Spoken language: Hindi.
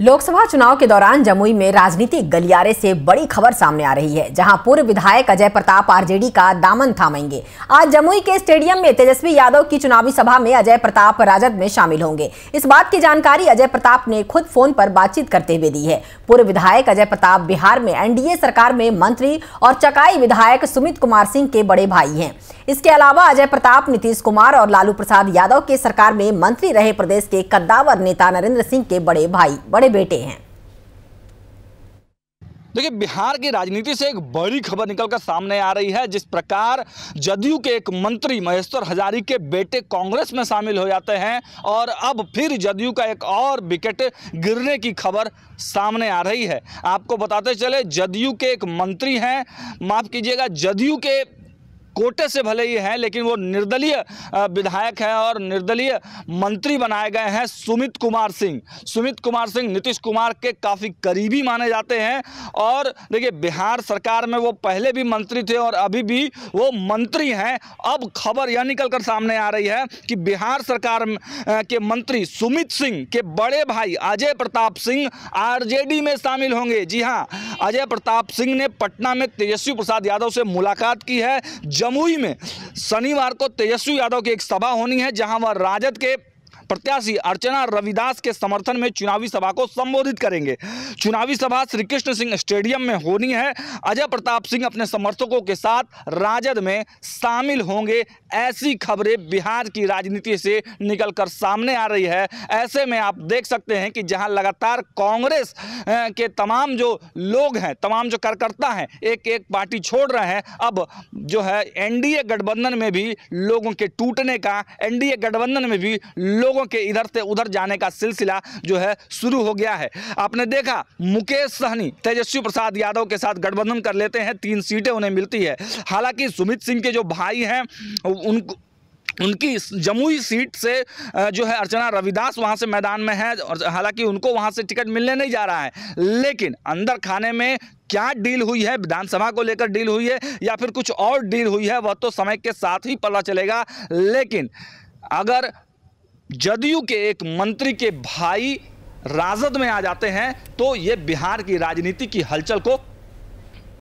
लोकसभा चुनाव के दौरान जमुई में राजनीतिक गलियारे से बड़ी खबर सामने आ रही है जहां पूर्व विधायक अजय प्रताप आरजेडी का दामन थामेंगे आज जमुई के स्टेडियम में तेजस्वी यादव की चुनावी सभा में अजय प्रताप राजद में शामिल होंगे इस बात की जानकारी अजय प्रताप ने खुद फोन पर बातचीत करते हुए दी है पूर्व विधायक अजय प्रताप बिहार में एनडीए सरकार में मंत्री और चकाई विधायक सुमित कुमार सिंह के बड़े भाई हैं इसके अलावा अजय प्रताप नीतीश कुमार और लालू प्रसाद यादव के सरकार में मंत्री रहे प्रदेश के कद्दावर नेता नरेंद्र सिंह के बड़े भाई बड़े बेटे हैं देखिए बिहार की राजनीति से एक बड़ी खबर निकलकर सामने आ रही है जिस प्रकार जदयू के एक मंत्री महेश्वर हजारी के बेटे कांग्रेस में शामिल हो जाते हैं और अब फिर जदयू का एक और विकेट गिरने की खबर सामने आ रही है आपको बताते चले जदयू के एक मंत्री हैं माफ़ कीजिएगा जदयू के कोटे से भले ही हैं लेकिन वो निर्दलीय विधायक हैं और निर्दलीय मंत्री बनाए गए हैं सुमित कुमार सिंह सुमित कुमार सिंह नीतीश कुमार के काफ़ी करीबी माने जाते हैं और देखिए बिहार सरकार में वो पहले भी मंत्री थे और अभी भी वो मंत्री हैं अब खबर यह निकल कर सामने आ रही है कि बिहार सरकार के मंत्री सुमित सिंह के बड़े भाई अजय प्रताप सिंह आर में शामिल होंगे जी हाँ अजय प्रताप सिंह ने पटना में तेजस्वी प्रसाद यादव से मुलाकात की है जमुई में शनिवार को तेजस्वी यादव की एक सभा होनी है जहां वह राजद के प्रत्याशी अर्चना रविदास के समर्थन में चुनावी सभा को संबोधित करेंगे चुनावी सभा श्री कृष्ण सिंह स्टेडियम में होनी है अजय प्रताप सिंह अपने समर्थकों के साथ राजद में शामिल होंगे ऐसी खबरें बिहार की राजनीति से निकलकर सामने आ रही है ऐसे में आप देख सकते हैं कि जहां लगातार कांग्रेस के तमाम जो लोग हैं तमाम जो कार्यकर्ता हैं एक एक पार्टी छोड़ रहे हैं अब जो है एनडीए गठबंधन में भी लोगों के टूटने का एनडीए गठबंधन में भी लोग लोगों के इधर से उधर जाने का सिलसिला जो है शुरू हो गया है आपने देखा मुकेश सहनी तेजस्वी प्रसाद यादव के साथ गठबंधन कर लेते हैं तीन सीटें उन्हें मिलती है हालांकि सुमित सिंह के जो भाई हैं उन उनकी जमुई सीट से जो है अर्चना रविदास वहां से मैदान में है और हालांकि उनको वहां से टिकट मिलने नहीं जा रहा है लेकिन अंदर खाने में क्या डील हुई है विधानसभा को लेकर डील हुई है या फिर कुछ और डील हुई है वह तो समय के साथ ही पता चलेगा लेकिन अगर जदयू के एक मंत्री के भाई राजद में आ जाते हैं तो ये बिहार की राजनीति की हलचल को